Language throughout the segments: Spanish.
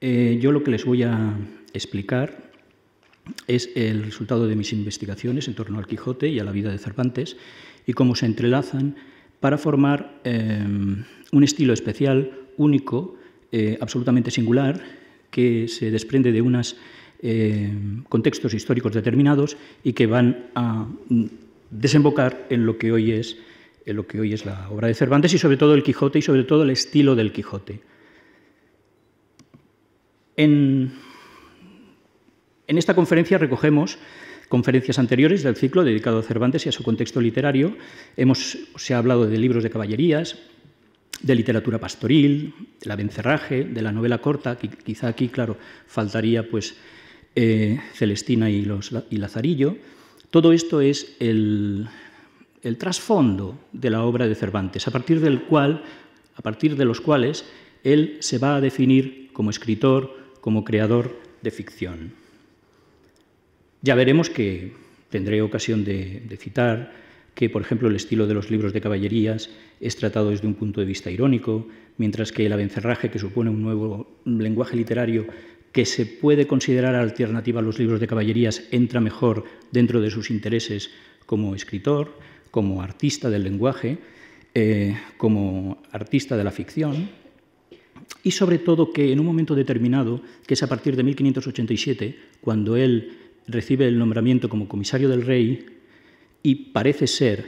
Eh, yo lo que les voy a explicar es el resultado de mis investigaciones en torno al Quijote y a la vida de Cervantes y cómo se entrelazan para formar em, un estilo especial, único, eh, absolutamente singular, que se desprende de unos em, contextos históricos determinados y que van a desembocar en lo que hoy en lo que hoy es la obra de Cervantes y sobre todo el Quijote y sobre todo el estilo del Quijote. En, esta conferencia recogemos conferencias anteriores del ciclo dedicado a Cervantes y a su contexto literario. Hemos, se ha hablado de libros de caballerías, de literatura pastoril, de del abencerraje, de la novela corta, que quizá aquí, claro, faltaría pues eh, Celestina y, los, Lazarillo. Todo esto es el, trasfondo de la obra de Cervantes, a partir del cual, a partir de los cuales, él se va a definir como escritor, como creador de ficción. Ya veremos que tendré ocasión de, citar que, por ejemplo, el estilo de los libros de caballerías es tratado desde un punto de vista irónico, mientras que el abencerraje que supone un nuevo lenguaje literario que se puede considerar alternativa a los libros de caballerías, entra mejor dentro de sus intereses como escritor, como artista del lenguaje, eh, como artista de la ficción y sobre todo que en un momento determinado, que es a partir de 1587, cuando él recibe el nombramiento como comisario del rey y parece ser,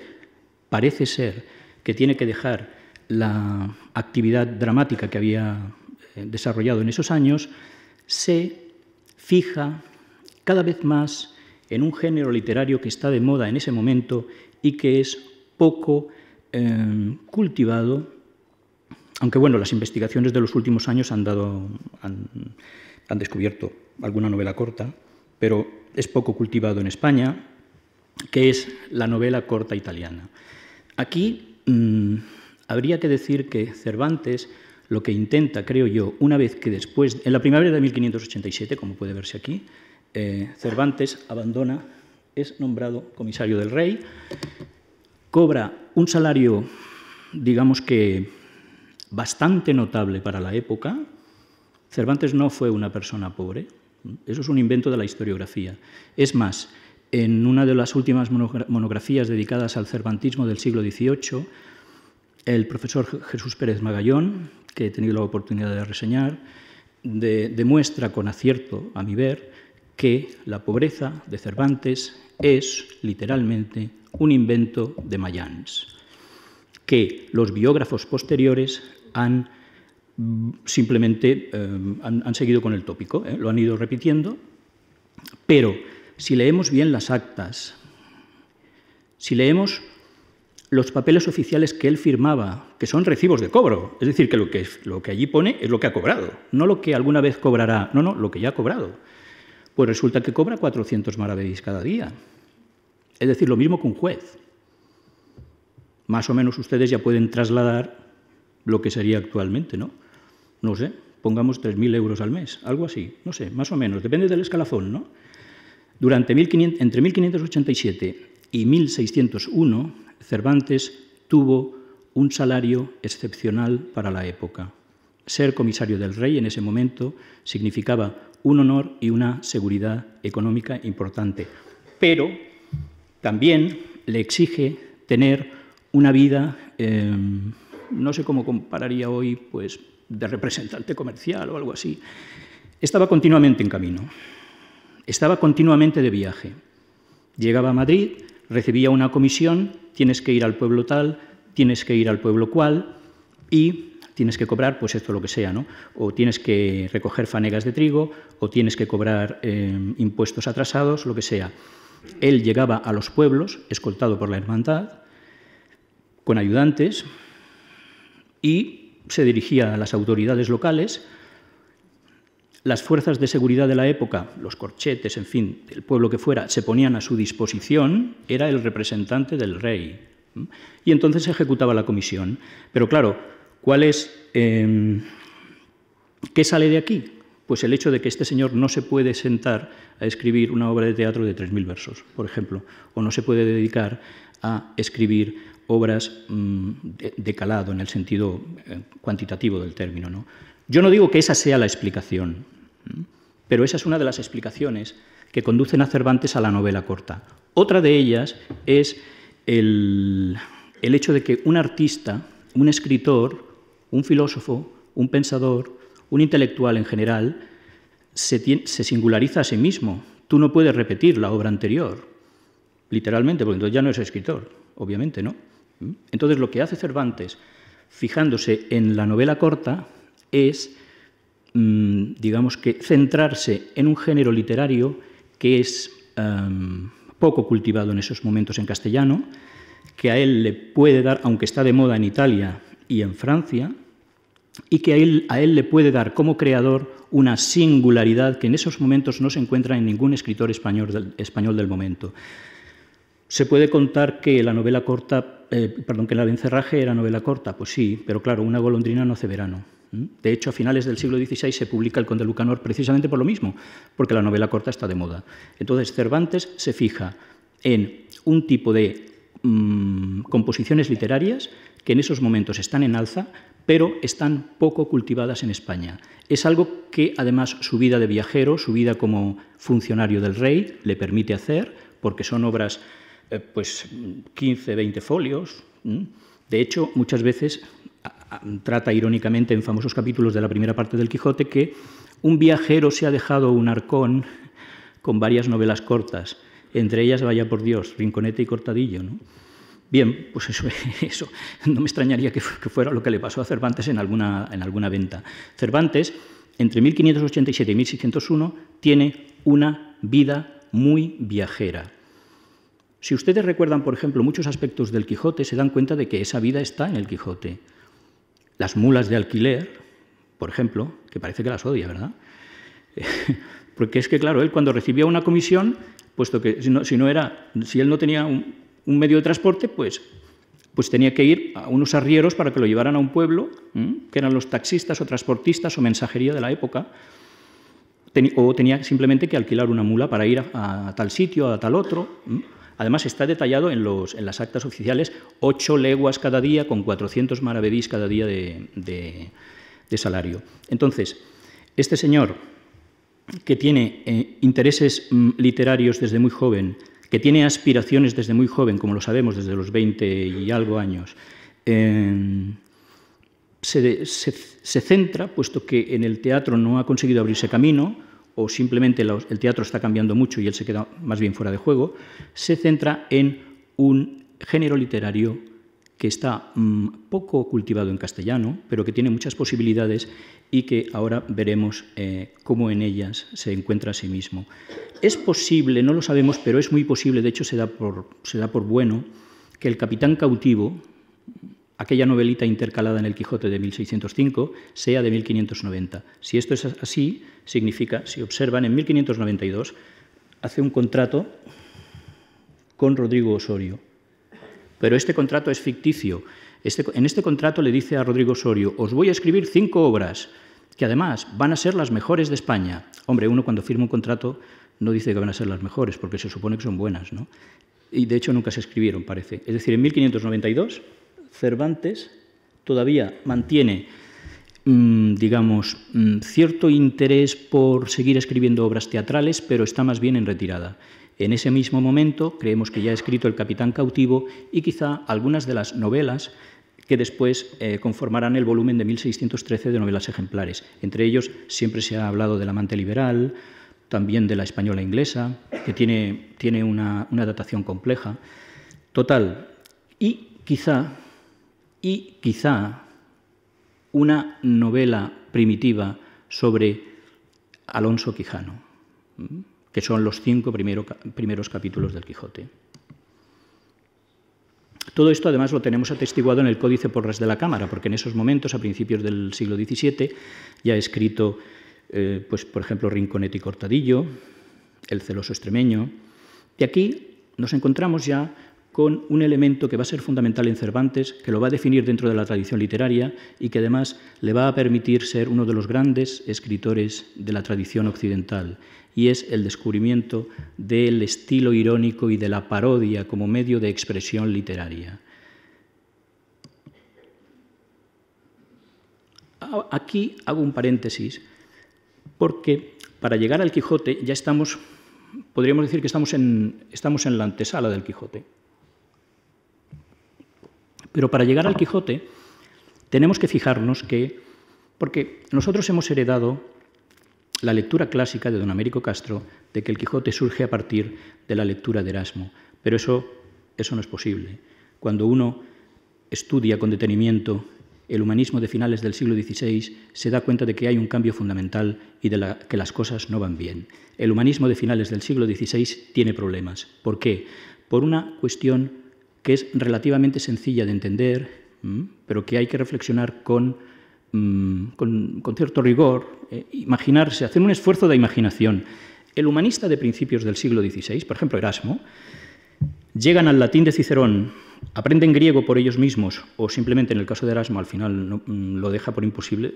parece ser que tiene que dejar la actividad dramática que había eh, desarrollado en esos años, se fija cada vez más en un género literario que está de moda en ese momento y que es poco eh, cultivado aunque bueno, las investigaciones de los últimos años han, dado, han, descubierto alguna novela corta, pero es poco cultivado en España, que es la novela corta italiana. Aquí mm, habría que decir que Cervantes lo que intenta, creo yo, una vez que después, en la primavera de 1587, como puede verse aquí, eh, Cervantes abandona, es nombrado comisario del rey, cobra un salario, digamos que bastante notable para la época, Cervantes no fue una persona pobre. ¿eh? Eso es un invento de la historiografía. Es más, en una de las últimas monografías dedicadas al cervantismo del siglo XVIII, el profesor Jesús Pérez Magallón, que he tenido la oportunidad de reseñar, demuestra con acierto, a mi ver, que la pobreza de Cervantes es literalmente un invento de Mayans, que los biógrafos posteriores han simplemente eh, han, seguido con el tópico, eh, lo han ido repitiendo, pero si leemos bien las actas, si leemos los papeles oficiales que él firmaba, que son recibos de cobro, es decir, que lo que, lo que allí pone es lo que ha cobrado, no lo que alguna vez cobrará, no, no, lo que ya ha cobrado, pues resulta que cobra 400 maravedís cada día, es decir, lo mismo que un juez. Más o menos ustedes ya pueden trasladar lo que sería actualmente, ¿no? No sé, pongamos 3.000 euros al mes, algo así, no sé, más o menos, depende del escalafón, ¿no? Durante 1500, entre 1587 y 1601, Cervantes tuvo un salario excepcional para la época. Ser comisario del rey en ese momento significaba un honor y una seguridad económica importante, pero también le exige tener una vida em, no sé cómo compararía hoy, pues de representante comercial o algo así, estaba continuamente en camino, estaba continuamente de viaje. Llegaba a Madrid, recibía una comisión, tienes que ir al pueblo tal, tienes que ir al pueblo cual y tienes que cobrar, pues esto lo que sea, O tienes que recoger fanegas de trigo, o tienes que cobrar eh, impuestos atrasados, lo que sea. Él llegaba a los pueblos, escoltado por la hermandad, con ayudantes, y se dirigía a las autoridades locales. Las fuerzas de seguridad de la época, los corchetes, en fin, el pueblo que fuera, se ponían a su disposición, era el representante del rey. Y entonces se ejecutaba la comisión. Pero claro, ¿cuál es, em, ¿qué sale de aquí? Pues el hecho de que este señor no se puede sentar a escribir una obra de teatro de 3.000 versos, por ejemplo, o no se puede dedicar a escribir obras mm, de, calado en el sentido eh, cuantitativo del término. ¿no? Yo no digo que esa sea la explicación, pero esa es una de las explicaciones que conducen a Cervantes a la novela corta. Otra de ellas es el, hecho de que un artista, un escritor, un filósofo, un pensador, un intelectual en general, se, se, singulariza a sí mismo. Tú no puedes repetir la obra anterior, literalmente, porque entonces ya no es escritor, obviamente, ¿no? Entonces lo que hace Cervantes, fijándose en la novela corta, es, mm, digamos que, centrarse en un género literario que es poco cultivado en esos momentos en castellano, que a él le puede dar, aunque está de moda en Italia y en Francia, y que a él, a él le puede dar como creador una singularidad que en esos momentos no se encuentra en ningún escritor español español del momento. Se puede contar que la novela corta, eh, perdón, que la de Encerraje era novela corta, pues sí, pero claro, una golondrina no hace verano. De hecho, a finales del siglo XVI se publica El Conde Lucanor precisamente por lo mismo, porque la novela corta está de moda. Entonces, Cervantes se fija en un tipo de mm, composiciones literarias que en esos momentos están en alza, pero están poco cultivadas en España. Es algo que, además, su vida de viajero, su vida como funcionario del rey, le permite hacer, porque son obras eh, pues 15, 20 folios. De hecho, muchas veces trata irónicamente en famosos capítulos de la primera parte del Quijote que un viajero se ha dejado un arcón con varias novelas cortas, entre ellas, vaya por Dios, Rinconete y Cortadillo. Bien, pues eso, es eso. No me extrañaría que, fuera lo que le pasó a Cervantes en alguna, en alguna venta. Cervantes, entre 1587 y 1601, tiene una vida muy viajera. Si ustedes recuerdan, por ejemplo, muchos aspectos del Quijote, se dan cuenta de que esa vida está en el Quijote. Las mulas de alquiler, por ejemplo, que parece que las odia, ¿verdad? Porque es que, claro, él cuando recibía una comisión, puesto que si no, era, si él no tenía un, medio de transporte, pues, pues, tenía que ir a unos arrieros para que lo llevaran a un pueblo, que eran los taxistas o transportistas o mensajería de la época, o tenía simplemente que alquilar una mula para ir a, tal sitio, a tal otro. Además, está detallado en, los, en las actas oficiales ocho leguas cada día con 400 maravedís cada día de, salario. Entonces, este señor que tiene eh, intereses mm, literarios desde muy joven, que tiene aspiraciones desde muy joven, como lo sabemos, desde los 20 y algo años, em, se, centra, puesto que en el teatro no ha conseguido abrirse camino, o simplemente el teatro está cambiando mucho y él se queda más bien fuera de juego, se centra en un género literario que está mm, poco cultivado en castellano, pero que tiene muchas posibilidades y que ahora veremos eh, cómo en ellas se encuentra a sí mismo. Es posible, no lo sabemos, pero es muy posible, de hecho se da por, se da por bueno, que el capitán cautivo, aquella novelita intercalada en el Quijote de 1605 sea de 1590. Si esto es así, significa, si observan, en 1592 hace un contrato con Rodrigo Osorio. Pero este contrato es ficticio. Este, en este contrato le dice a Rodrigo Osorio, os voy a escribir cinco obras, que además van a ser las mejores de España. Hombre, uno cuando firma un contrato no dice que van a ser las mejores, porque se supone que son buenas, ¿no? Y de hecho nunca se escribieron, parece. Es decir, en 1592 Cervantes todavía mantiene, mm, digamos, mm, cierto interés por seguir escribiendo obras teatrales, pero está más bien en retirada. En ese mismo momento creemos que ya ha escrito El Capitán Cautivo y quizá algunas de las novelas que después eh, conformarán el volumen de 1613 de novelas ejemplares. Entre ellos siempre se ha hablado del amante liberal, también de la española inglesa, que tiene, tiene una, una datación compleja. Total, y quizá y quizá una novela primitiva sobre Alonso Quijano, que son los cinco primeros capítulos del Quijote. Todo esto además lo tenemos atestiguado en el Códice Porras de la Cámara, porque en esos momentos, a principios del siglo XVII, ya ha escrito, eh, pues, por ejemplo, Rinconete y Cortadillo, El celoso extremeño, y aquí nos encontramos ya con un elemento que va a ser fundamental en Cervantes, que lo va a definir dentro de la tradición literaria y que además le va a permitir ser uno de los grandes escritores de la tradición occidental, y es el descubrimiento del estilo irónico y de la parodia como medio de expresión literaria. Ah, aquí hago un paréntesis, porque para llegar al Quijote ya estamos, podríamos decir que estamos en, estamos en la antesala del Quijote. Pero para llegar al Quijote tenemos que fijarnos que, porque nosotros hemos heredado la lectura clásica de don Américo Castro de que el Quijote surge a partir de la lectura de Erasmo, pero eso, eso no es posible. Cuando uno estudia con detenimiento el humanismo de finales del siglo XVI, se da cuenta de que hay un cambio fundamental y de que las cosas no van bien. El humanismo de finales del siglo XVI tiene problemas. ¿Por qué? Por una cuestión que es relativamente sencilla de entender, pero que hay que reflexionar con, mm, cierto rigor, eh, imaginarse, hacer un esfuerzo de imaginación. El humanista de principios del siglo XVI, por ejemplo Erasmo, llegan al latín de Cicerón, aprenden griego por ellos mismos, o simplemente en el caso de Erasmo al final mm, lo deja por imposible,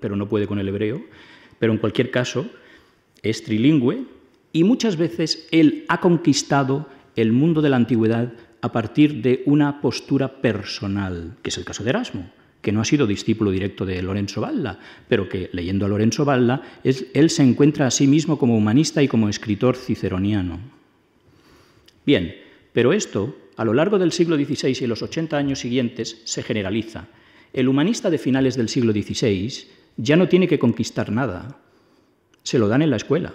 pero no puede con el hebreo, pero en cualquier caso es trilingüe y muchas veces él ha conquistado el mundo de la antigüedad a partir de una postura personal, que es el caso de Erasmo, que no ha sido discípulo directo de Lorenzo Balla, pero que leyendo a Lorenzo Valla, él se encuentra a sí mismo como humanista y como escritor ciceroniano. Bien, pero esto, a lo largo del siglo XVI y los 80 años siguientes, se generaliza. El humanista de finales del siglo XVI ya no tiene que conquistar nada. Se lo dan en la escuela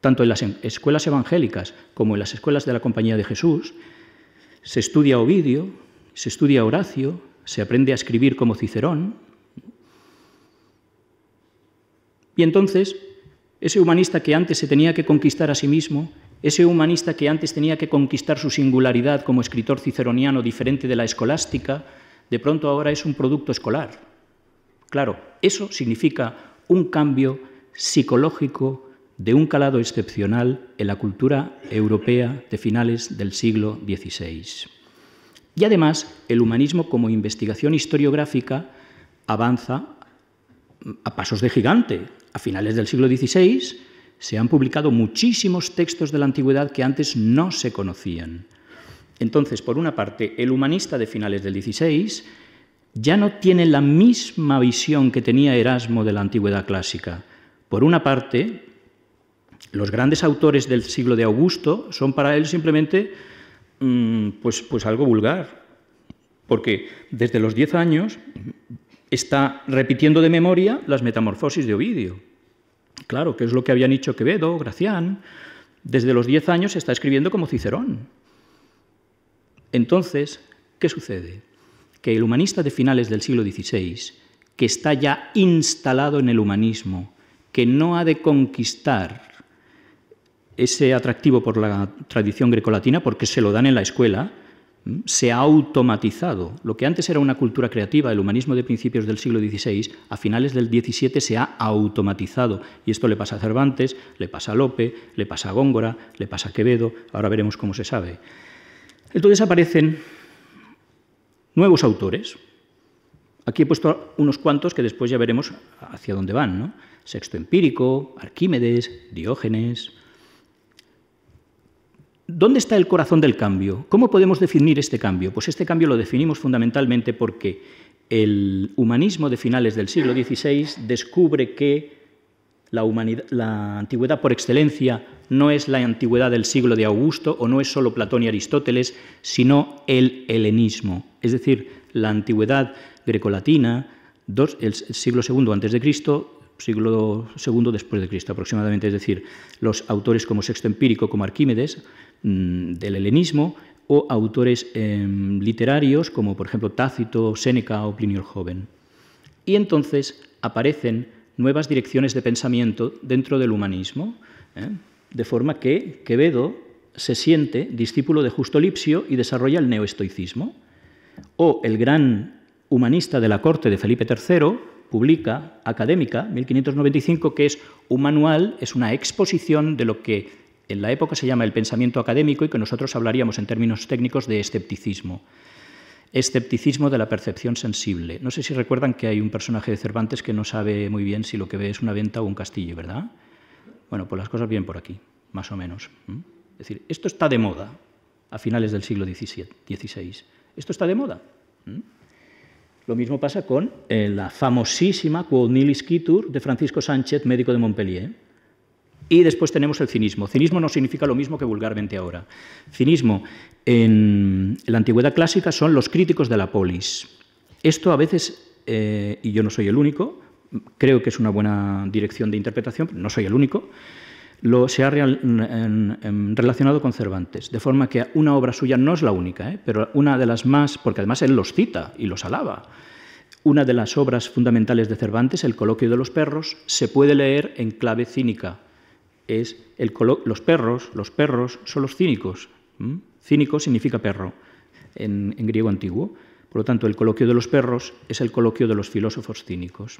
tanto en las escuelas evangélicas como en las escuelas de la Compañía de Jesús, se estudia Ovidio, se estudia Horacio, se aprende a escribir como Cicerón. Y entonces, ese humanista que antes se tenía que conquistar a sí mismo, ese humanista que antes tenía que conquistar su singularidad como escritor ciceroniano diferente de la escolástica, de pronto ahora es un producto escolar. Claro, eso significa un cambio psicológico, de un calado excepcional en la cultura europea de finales del siglo XVI. Y además, el humanismo como investigación historiográfica avanza a pasos de gigante. A finales del siglo XVI se han publicado muchísimos textos de la antigüedad que antes no se conocían. Entonces, por una parte, el humanista de finales del XVI ya no tiene la misma visión que tenía Erasmo de la antigüedad clásica. Por una parte, los grandes autores del siglo de Augusto son para él simplemente mm, pues, pues algo vulgar, porque desde los 10 años está repitiendo de memoria las metamorfosis de Ovidio. Claro, que es lo que habían dicho Quevedo, Gracián. Desde los 10 años está escribiendo como Cicerón. Entonces, ¿qué sucede? Que el humanista de finales del siglo XVI, que está ya instalado en el humanismo, que no ha de conquistar ese atractivo por la tradición grecolatina, porque se lo dan en la escuela, se ha automatizado. Lo que antes era una cultura creativa, el humanismo de principios del siglo XVI, a finales del XVII se ha automatizado. Y esto le pasa a Cervantes, le pasa a Lope, le pasa a Góngora, le pasa a Quevedo, ahora veremos cómo se sabe. Entonces aparecen nuevos autores. Aquí he puesto unos cuantos que después ya veremos hacia dónde van. ¿no? Sexto Empírico, Arquímedes, Diógenes, ¿Dónde está el corazón del cambio? ¿Cómo podemos definir este cambio? Pues este cambio lo definimos fundamentalmente porque el humanismo de finales del siglo XVI descubre que la, antigüedad por excelencia no es la antigüedad del siglo de Augusto o no es solo Platón y Aristóteles, sino el helenismo, es decir, la antigüedad grecolatina, el siglo II a.C., siglo II después de Cristo aproximadamente, es decir, los autores como Sexto Empírico, como Arquímedes, mm, del helenismo, o autores em, literarios como por ejemplo Tácito, Séneca o Plinio el Joven. Y entonces aparecen nuevas direcciones de pensamiento dentro del humanismo, ¿eh? de forma que Quevedo se siente discípulo de Justo Lipsio y desarrolla el neoestoicismo, o el gran humanista de la corte de Felipe III, publica Académica 1595, que es un manual, es una exposición de lo que en la época se llama el pensamiento académico y que nosotros hablaríamos en términos técnicos de escepticismo. Escepticismo de la percepción sensible. No sé si recuerdan que hay un personaje de Cervantes que no sabe muy bien si lo que ve es una venta o un castillo, ¿verdad? Bueno, pues las cosas vienen por aquí, más o menos. Es decir, esto está de moda a finales del siglo XVI. Esto está de moda. Lo mismo pasa con eh, la famosísima Quod quitur de Francisco Sánchez, médico de Montpellier. Y después tenemos el cinismo. Cinismo no significa lo mismo que vulgarmente ahora. Cinismo en la antigüedad clásica son los críticos de la polis. Esto a veces, eh, y yo no soy el único, creo que es una buena dirección de interpretación, no soy el único, lo, se ha relacionado con Cervantes, de forma que una obra suya no es la única, ¿eh? pero una de las más, porque además él los cita y los alaba. Una de las obras fundamentales de Cervantes, El coloquio de los perros, se puede leer en clave cínica. Es los perros, los perros son los cínicos. Cínico significa perro en griego antiguo. Por lo tanto, el coloquio de los perros es el coloquio de los filósofos cínicos.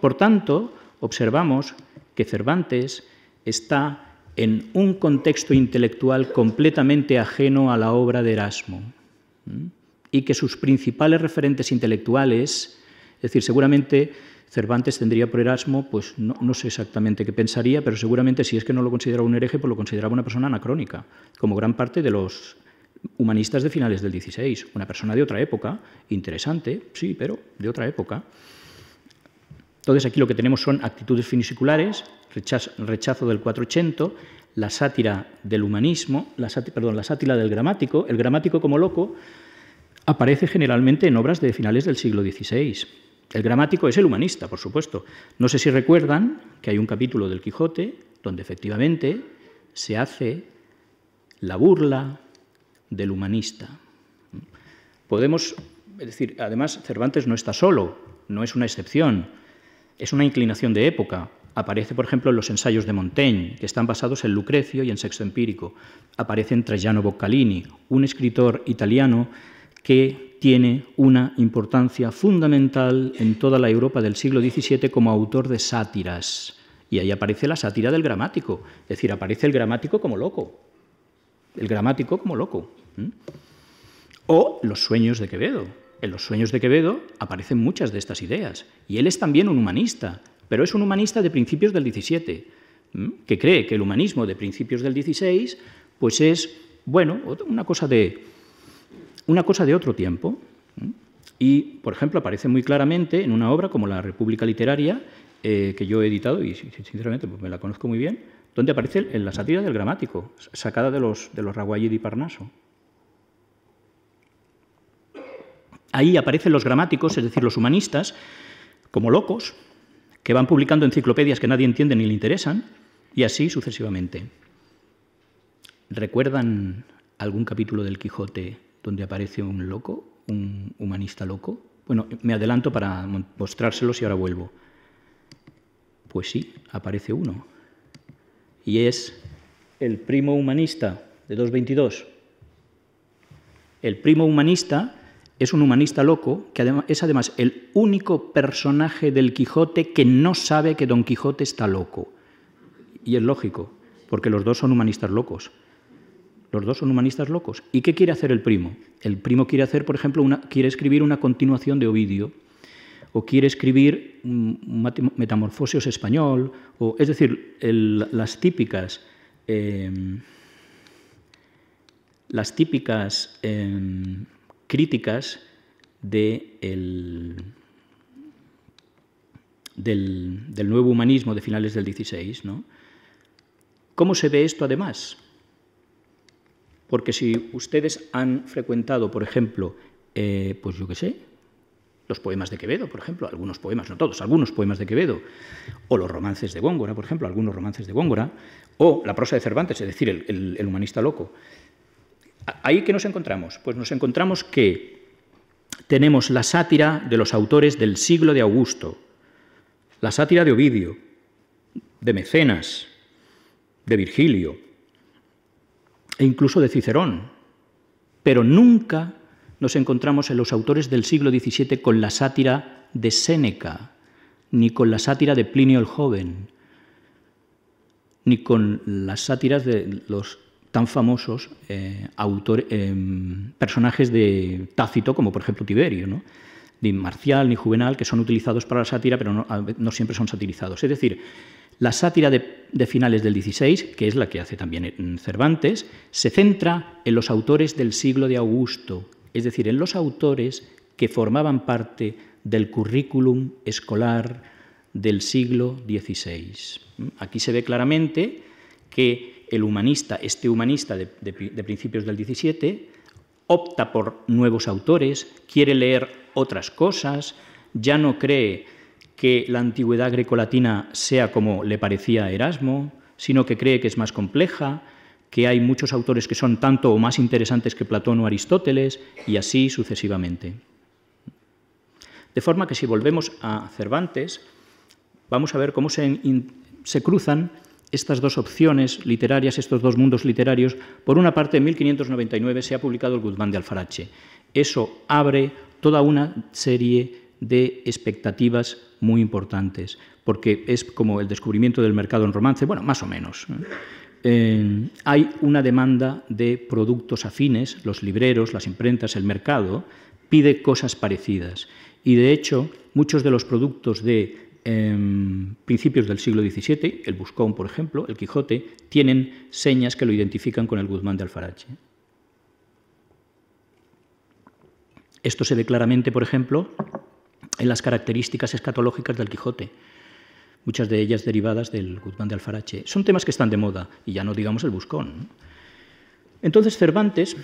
Por tanto, observamos que Cervantes está en un contexto intelectual completamente ajeno a la obra de Erasmo y que sus principales referentes intelectuales, es decir, seguramente Cervantes tendría por Erasmo, pues no, sé exactamente qué pensaría, pero seguramente si es que no lo consideraba un hereje, pues lo consideraba una persona anacrónica, como gran parte de los humanistas de finales del XVI, una persona de otra época, interesante, sí, pero de otra época. Entonces aquí lo que tenemos son actitudes finisiculares, rechazo, del 480, la sátira del humanismo, la perdón, la sátira del gramático, el gramático como loco, aparece generalmente en obras de finales del siglo XVI. El gramático es el humanista, por supuesto. No sé si recuerdan que hay un capítulo del Quijote donde efectivamente se hace la burla del humanista. Podemos, decir, además Cervantes no está solo, no es una excepción. Es una inclinación de época. Aparece, por ejemplo, en los ensayos de Montaigne, que están basados en Lucrecio y en sexo Empírico. Aparece en Trajano Boccalini, un escritor italiano que tiene una importancia fundamental en toda la Europa del siglo XVII como autor de sátiras. Y ahí aparece la sátira del gramático, es decir, aparece el gramático como loco, el gramático como loco. O los sueños de Quevedo, en los sueños de Quevedo aparecen muchas de estas ideas. Y él es también un humanista, pero es un humanista de principios del XVII, que cree que el humanismo de principios del XVI pues es, bueno, una cosa de, una cosa de otro tiempo. Y, por ejemplo, aparece muy claramente en una obra como La República Literaria, eh, que yo he editado y, sinceramente, pues me la conozco muy bien, donde aparece en la sátira del gramático, sacada de los, de los Raguayi y Parnaso. Ahí aparecen los gramáticos, es decir, los humanistas, como locos, que van publicando enciclopedias que nadie entiende ni le interesan, y así sucesivamente. ¿Recuerdan algún capítulo del Quijote donde aparece un loco, un humanista loco? Bueno, me adelanto para mostrárselos y ahora vuelvo. Pues sí, aparece uno. Y es el primo humanista de 222. El primo humanista es un humanista loco que es además el único personaje del Quijote que no sabe que Don Quijote está loco. Y es lógico, porque los dos son humanistas locos. Los dos son humanistas locos. ¿Y qué quiere hacer el primo? El primo quiere hacer, por ejemplo, quiere escribir una continuación de Ovidio, o quiere escribir un Metamorfosios español, o, es decir, las típicas, em, las típicas em, críticas del, nuevo humanismo de finales del XVI. ¿Cómo se ve esto además? Porque si ustedes han frecuentado, por ejemplo, eh, pues yo qué sé, los poemas de Quevedo, por ejemplo, algunos poemas, no todos, algunos poemas de Quevedo, o los romances de Góngora, por ejemplo, algunos romances de Góngora, o la prosa de Cervantes, es decir, el humanista loco, ¿Ahí que nos encontramos? Pues nos encontramos que tenemos la sátira de los autores del siglo de Augusto, la sátira de Ovidio, de Mecenas, de Virgilio e incluso de Cicerón, pero nunca nos encontramos en los autores del siglo XVII con la sátira de Séneca, ni con la sátira de Plinio el Joven, ni con las sátiras de los tan famosos eh, eh, personajes de Tácito como por ejemplo Tiberio, ni Marcial ni Juvenal, que son utilizados para la sátira, pero no, siempre son satirizados. Es decir, la sátira de, de, finales del XVI, que es la que hace también eh, Cervantes, se centra en los autores del siglo de Augusto, es decir, en los autores que formaban parte del currículum escolar del siglo XVI. Aquí se ve claramente que el humanista, este humanista de, principios del XVII, opta por nuevos autores, quiere leer otras cosas, ya no cree que la antigüedad grecolatina sea como le parecía a Erasmo, sino que cree que es más compleja, que hay muchos autores que son tanto o más interesantes que Platón o Aristóteles, y así sucesivamente. De forma que si volvemos a Cervantes, vamos a ver cómo se, se cruzan estas dos opciones literarias, estos dos mundos literarios, por una parte en 1599 se ha publicado el Guzmán de Alfarache. Eso abre toda una serie de expectativas muy importantes, porque es como el descubrimiento del mercado en romance, bueno, más o menos. ¿eh? Eh, hay una demanda de productos afines, los libreros, las imprentas, el mercado pide cosas parecidas. Y de hecho, muchos de los productos de en principios del siglo XVII, el Buscón, por ejemplo, el Quijote, tienen señas que lo identifican con el Guzmán de Alfarache. Esto se ve claramente, por ejemplo, en las características escatológicas del Quijote, muchas de ellas derivadas del Guzmán de Alfarache. Son temas que están de moda, y ya no digamos el Buscón. Entonces, Cervantes,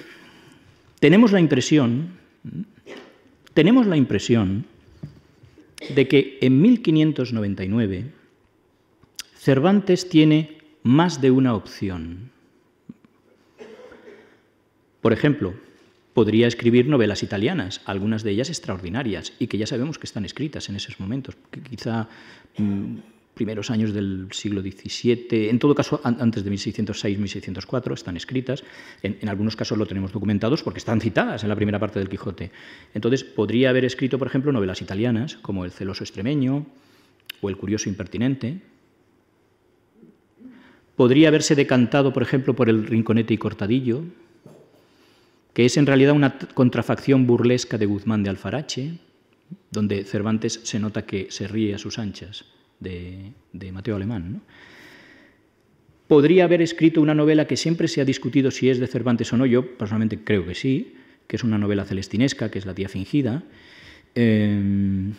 tenemos la impresión, tenemos la impresión, de que en 1599 Cervantes tiene más de una opción. Por ejemplo, podría escribir novelas italianas, algunas de ellas extraordinarias, y que ya sabemos que están escritas en esos momentos. Que quizá mm, primeros años del siglo XVII, en todo caso antes de 1606-1604, están escritas, en, en, algunos casos lo tenemos documentados porque están citadas en la primera parte del Quijote. Entonces, podría haber escrito, por ejemplo, novelas italianas como El celoso extremeño o El curioso impertinente. Podría haberse decantado, por ejemplo, por El rinconete y cortadillo, que es en realidad una contrafacción burlesca de Guzmán de Alfarache, donde Cervantes se nota que se ríe a sus anchas de, Mateo Alemán. Podría haber escrito una novela que siempre se ha discutido si es de Cervantes o no, yo personalmente creo que sí, que es una novela celestinesca, que es La tía fingida, eh,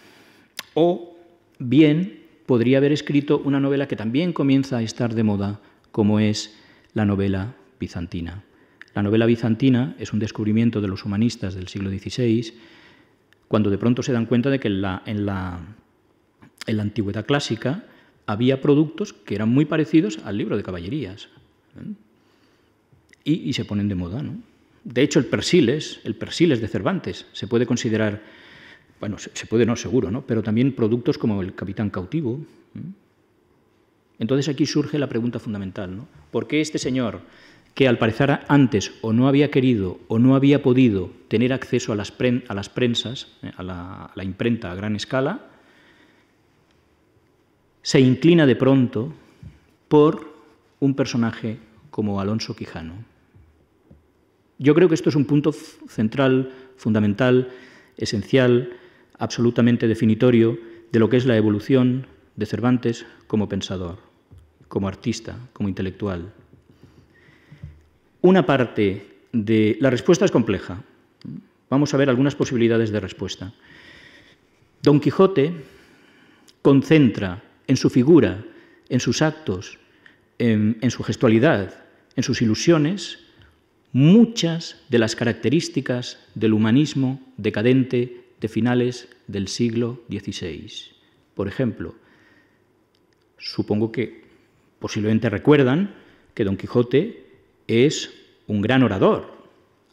o bien podría haber escrito una novela que también comienza a estar de moda, como es la novela bizantina. La novela bizantina es un descubrimiento de los humanistas del siglo XVI, cuando de pronto se dan cuenta de que en la en la antigüedad clásica había productos que eran muy parecidos al libro de caballerías. Y, se ponen de moda. ¿no? De hecho, el Persiles, el Persiles de Cervantes, se puede considerar, bueno, se puede no seguro, ¿no? pero también productos como el Capitán Cautivo. Entonces aquí surge la pregunta fundamental, ¿no? ¿Por qué este señor, que al parecer antes o no había querido o no había podido tener acceso a las, a las prensas, ¿eh? a la imprenta a gran escala, se inclina de pronto por un personaje como Alonso Quijano. Yo creo que esto es un punto central, fundamental, esencial, absolutamente definitorio de lo que es la evolución de Cervantes como pensador, como artista, como intelectual. Una parte de la respuesta es compleja. Vamos a ver algunas posibilidades de respuesta. Don Quijote concentra en su figura, en sus actos, en, su gestualidad, en sus ilusiones, muchas de las características del humanismo decadente de finales del siglo XVI. Por ejemplo, supongo que posiblemente recuerdan que Don Quijote es un gran orador.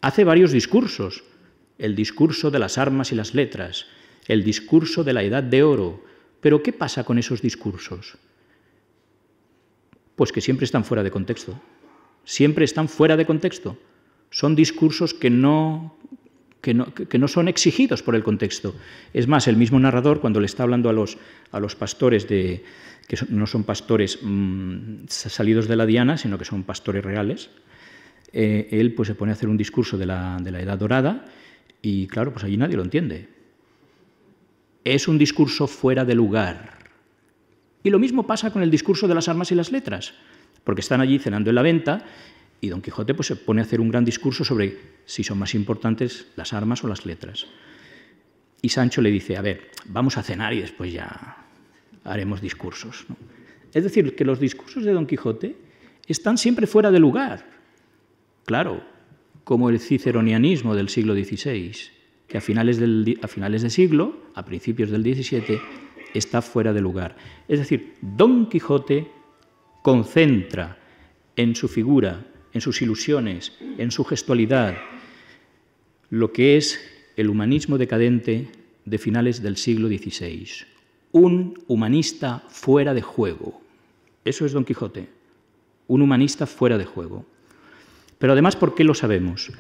Hace varios discursos, el discurso de las armas y las letras, el discurso de la edad de oro, pero ¿qué pasa con esos discursos? Pues que siempre están fuera de contexto. Siempre están fuera de contexto. Son discursos que no, que no, son exigidos por el contexto. Es más, el mismo narrador, cuando le está hablando a los, a los pastores, de, que no son pastores mm, salidos de la diana, sino que son pastores reales, eh, él pues, se pone a hacer un discurso de la, de la Edad Dorada y claro, pues allí nadie lo entiende es un discurso fuera de lugar. Y lo mismo pasa con el discurso de las armas y las letras, porque están allí cenando en la venta y Don Quijote pues, se pone a hacer un gran discurso sobre si son más importantes las armas o las letras. Y Sancho le dice, a ver, vamos a cenar y después ya haremos discursos. Es decir, que los discursos de Don Quijote están siempre fuera de lugar. Claro, como el ciceronianismo del siglo XVI que a finales, del, a finales de siglo, a principios del XVII, está fuera de lugar. Es decir, Don Quijote concentra en su figura, en sus ilusiones, en su gestualidad, lo que es el humanismo decadente de finales del siglo XVI. Un humanista fuera de juego. Eso es Don Quijote. Un humanista fuera de juego. Pero además, ¿por qué lo sabemos?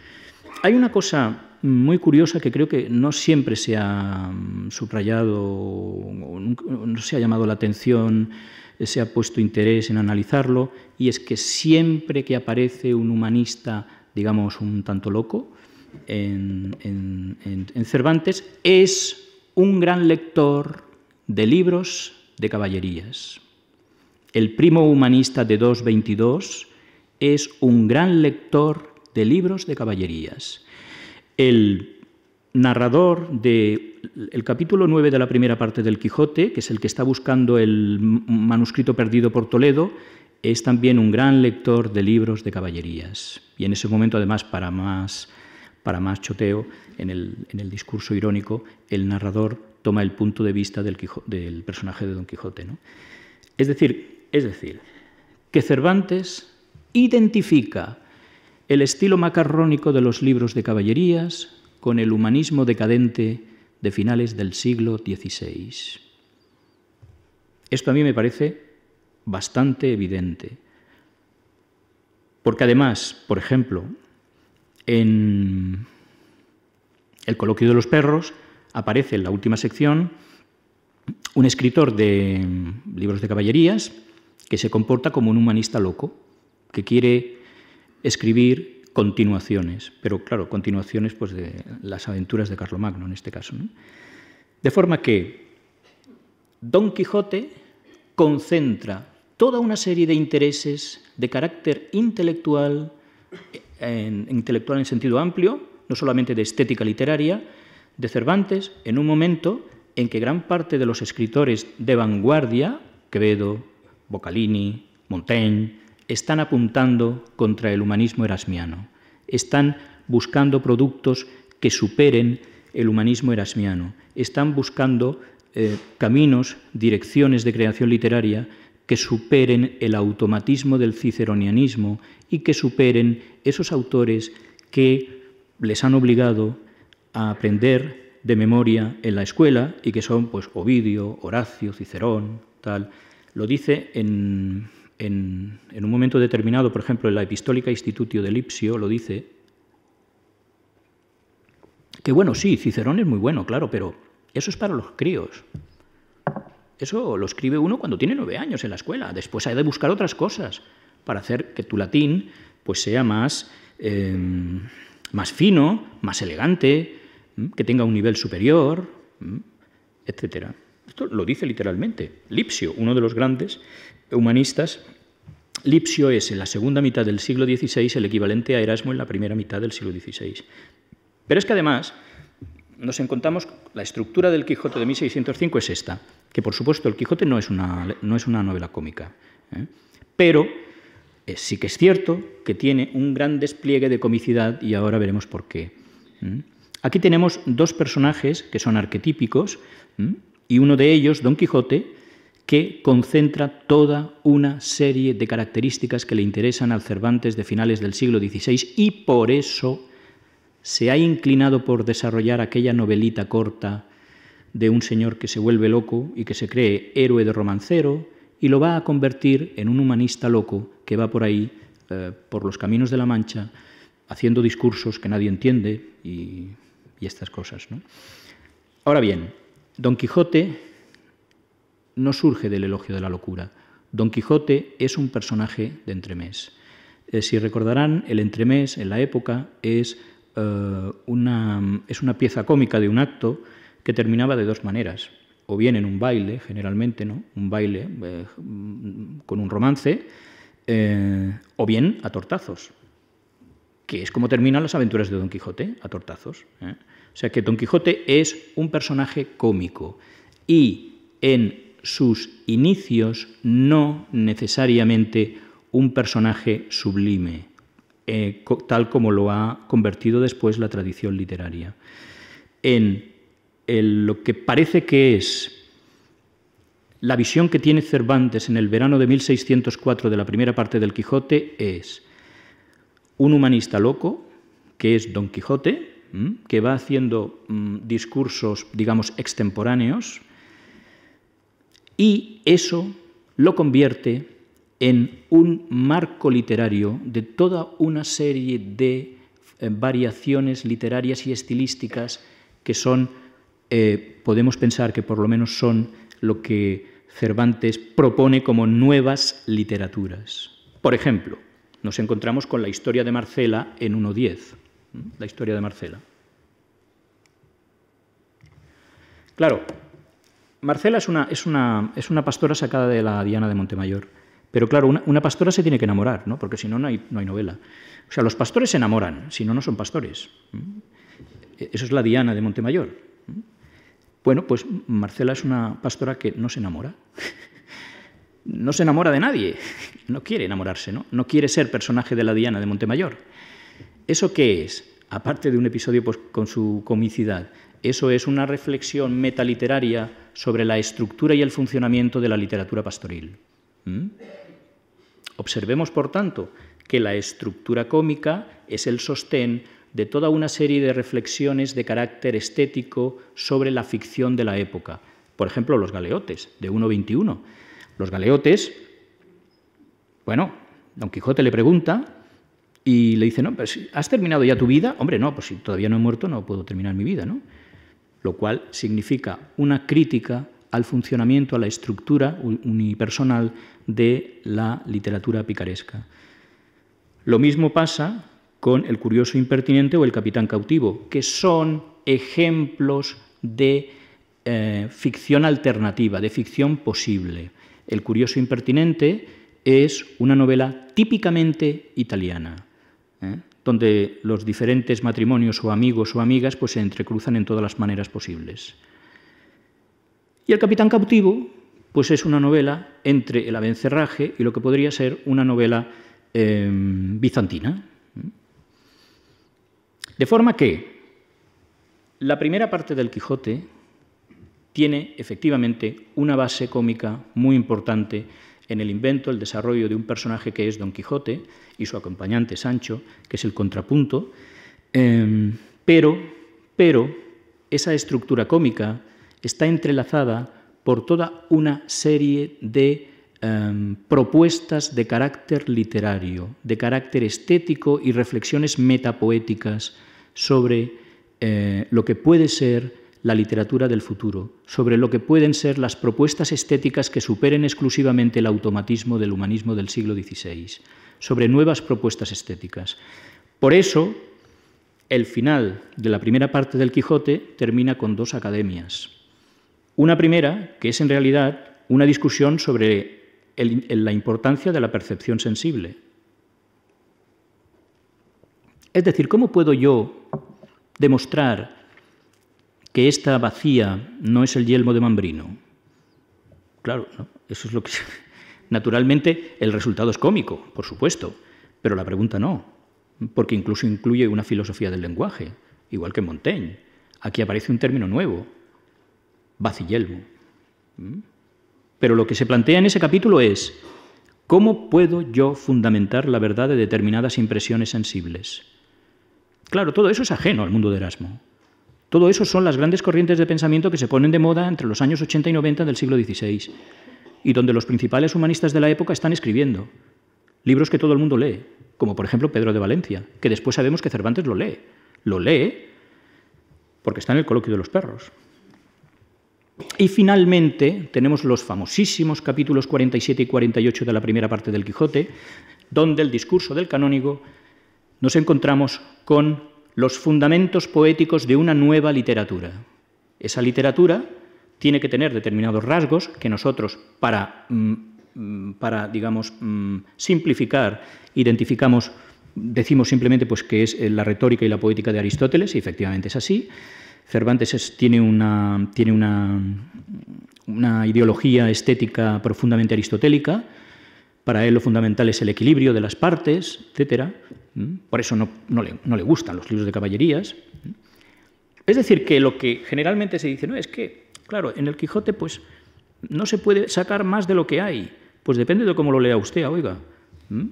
Hay una cosa muy curiosa que creo que no siempre se ha mm, subrayado, no se ha llamado la atención, eh, se ha puesto interés en analizarlo, y es que siempre que aparece un humanista, digamos, un tanto loco, en, Cervantes, es un gran lector de libros de caballerías. El primo humanista de 222 es un gran lector de libros de caballerías. El narrador del el capítulo 9 de la primera parte del Quijote, que es el que está buscando el manuscrito perdido por Toledo, es también un gran lector de libros de caballerías. Y en ese momento, además, para más, para más choteo, en el, en el discurso irónico, el narrador toma el punto de vista del, del personaje de Don Quijote. ¿no? Es, decir, es decir, que Cervantes identifica el estilo macarrónico de los libros de caballerías con el humanismo decadente de finales del siglo XVI. Esto a mí me parece bastante evidente, porque además, por ejemplo, en el coloquio de los perros aparece en la última sección un escritor de libros de caballerías que se comporta como un humanista loco, que quiere escribir continuaciones, pero claro, continuaciones pues, de las aventuras de Carlomagno en este caso. De forma que Don Quijote concentra toda una serie de intereses de carácter intelectual, intelectual en sentido amplio, no solamente de estética literaria, de Cervantes en un momento en que gran parte de los escritores de vanguardia, Quevedo, Boccalini, Montaigne, están apuntando contra el humanismo erasmiano, están buscando productos que superen el humanismo erasmiano, están buscando eh, caminos, direcciones de creación literaria que superen el automatismo del ciceronianismo y que superen esos autores que les han obligado a aprender de memoria en la escuela y que son pues Ovidio, Horacio, Cicerón, tal. Lo dice en en, un momento determinado, por ejemplo, en la Epistólica Institutio de Lipsio lo dice, que bueno, sí, Cicerón es muy bueno, claro, pero eso es para los críos. Eso lo escribe uno cuando tiene nueve años en la escuela. Después hay de buscar otras cosas para hacer que tu latín pues, sea más, em, más fino, más elegante, mm, que tenga un nivel superior, mm, etc. Esto lo dice literalmente Lipsio, uno de los grandes humanistas, Lipsio es en la segunda mitad del siglo XVI el equivalente a Erasmo en la primera mitad del siglo XVI. Pero es que además nos encontramos, la estructura del Quijote de 1605 es esta, que por supuesto el Quijote no es una, no es una novela cómica, ¿eh? pero eh, sí que es cierto que tiene un gran despliegue de comicidad y ahora veremos por qué. ¿eh? Aquí tenemos dos personajes que son arquetípicos y uno de ellos, Don Quijote, que concentra toda una serie de características que le interesan al Cervantes de finales del siglo XVI y por eso se ha inclinado por desarrollar aquella novelita corta de un señor que se vuelve loco y que se cree héroe de romancero y lo va a convertir en un humanista loco que va por ahí, eh, por los caminos de la Mancha, haciendo discursos que nadie entiende y, estas cosas. Ahora bien, Don Quijote no surge del elogio de la locura. Don Quijote es un personaje de entremés. Eh, si recordarán, el entremés en la época es, eh, una, es una pieza cómica de un acto que terminaba de dos maneras. O bien en un baile, generalmente, ¿no? un baile eh, con un romance, o bien a tortazos, que es como terminan las aventuras de Don Quijote, a tortazos. O sea que Don Quijote es un personaje cómico y en sus inicios no necesariamente un personaje sublime, eh, tal como lo ha convertido después la tradición literaria. En lo que parece que es la visión que tiene Cervantes en el verano de 1604 de la primera parte del Quijote es un humanista loco, que es Don Quijote, que va haciendo mm, discursos, digamos, extemporáneos, y eso lo convierte en un marco literario de toda una serie de eh, variaciones literarias y estilísticas que son, eh, podemos pensar que por lo menos son lo que Cervantes propone como nuevas literaturas. Por ejemplo, nos encontramos con la historia de Marcela en 1.10, la historia de Marcela. Claro, Marcela es una, pastora sacada de la Diana de Montemayor. Pero claro, una, pastora se tiene que enamorar, ¿no? porque si no, no hay, no hay novela. O sea, los pastores se enamoran, si no, no son pastores. ¿Mm? Eso es la Diana de Montemayor. ¿Mm? Bueno, pues Marcela es una pastora que no se enamora. No se enamora de nadie. No quiere enamorarse, ¿no? No quiere ser personaje de la Diana de Montemayor. ¿Eso qué es? Aparte de un episodio pues, con su comicidad. Eso es una reflexión metaliteraria sobre la estructura y el funcionamiento de la literatura pastoril. ¿Mm? Observemos, por tanto, que la estructura cómica es el sostén de toda una serie de reflexiones de carácter estético sobre la ficción de la época. Por ejemplo, los galeotes, de 1.21. Los galeotes, bueno, Don Quijote le pregunta y le dice, no, pues, ¿has terminado ya tu vida? Hombre, no, pues si todavía no he muerto no puedo terminar mi vida, ¿no? lo cual significa una crítica al funcionamiento, a la estructura unipersonal de la literatura picaresca. Lo mismo pasa con El curioso impertinente o El capitán cautivo, que son ejemplos de eh, ficción alternativa, de ficción posible. El curioso impertinente es una novela típicamente italiana. ¿eh? donde los diferentes matrimonios o amigos o amigas pues, se entrecruzan en todas las maneras posibles. Y El Capitán Cautivo pues, es una novela entre el avencerraje y lo que podría ser una novela em, bizantina. De forma que la primera parte del Quijote tiene efectivamente una base cómica muy importante en el invento, el desarrollo de un personaje que es Don Quijote y su acompañante Sancho, que es el contrapunto, em, pero, pero esa estructura cómica está entrelazada por toda una serie de em, propuestas de carácter literario, de carácter estético y reflexiones metapoéticas sobre eh, lo que puede ser la literatura del futuro, sobre lo que pueden ser las propuestas estéticas que superen exclusivamente el automatismo del humanismo del siglo XVI, sobre nuevas propuestas estéticas. Por eso, el final de la primera parte del Quijote termina con dos academias. Una primera, que es en realidad una discusión sobre la importancia de la percepción sensible. Es decir, ¿cómo puedo yo demostrar que esta vacía no es el yelmo de Mambrino. Claro, eso es lo que... Naturalmente, el resultado es cómico, por supuesto, pero la pregunta no, porque incluso incluye una filosofía del lenguaje, igual que Montaigne. Aquí aparece un término nuevo, vacillelmo. ¿Mm? Pero lo que se plantea en ese capítulo es, ¿cómo puedo yo fundamentar la verdad de determinadas impresiones sensibles? Claro, todo eso es ajeno al mundo de Erasmo. Todo eso son las grandes corrientes de pensamiento que se ponen de moda entre los años 80 y 90 del siglo XVI, y donde los principales humanistas de la época están escribiendo libros que todo el mundo lee, como por ejemplo Pedro de Valencia, que después sabemos que Cervantes lo lee. Lo lee porque está en el coloquio de los perros. Y finalmente tenemos los famosísimos capítulos 47 y 48 de la primera parte del Quijote, donde el discurso del canónigo nos encontramos con los fundamentos poéticos de una nueva literatura. Esa literatura tiene que tener determinados rasgos que nosotros, para, mm, mm, digamos, mm, simplificar, identificamos, decimos simplemente pues, que es eh, la retórica y la poética de Aristóteles, y efectivamente es así. Cervantes tiene, una, tiene una, una ideología estética profundamente aristotélica, para él lo fundamental es el equilibrio de las partes, etc. ¿Mm? por eso no, le, gustan los libros de caballerías. ¿Mm? Es decir, que lo que generalmente se dice, no, es que, claro, en el Quijote pues no se puede sacar más de lo que hay, pues depende de cómo lo lea usted, oiga. ¿Mm?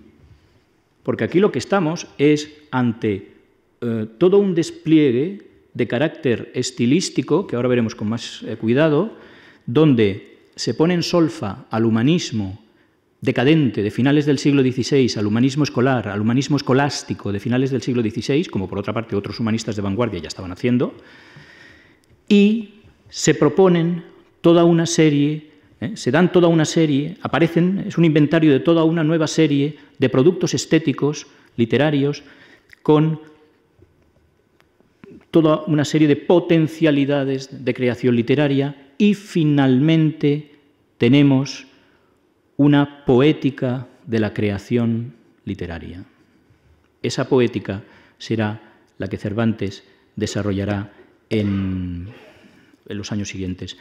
Porque aquí lo que estamos es ante eh, todo un despliegue de carácter estilístico, que ahora veremos con más eh, cuidado, donde se pone en solfa al humanismo decadente de finales del siglo XVI al humanismo escolar, al humanismo escolástico de finales del siglo XVI, como por otra parte otros humanistas de vanguardia ya estaban haciendo, y se proponen toda una serie, ¿eh? se dan toda una serie, aparecen, es un inventario de toda una nueva serie de productos estéticos, literarios, con toda una serie de potencialidades de creación literaria y finalmente tenemos una poética de la creación literaria. Esa poética será la que Cervantes desarrollará en, los años siguientes.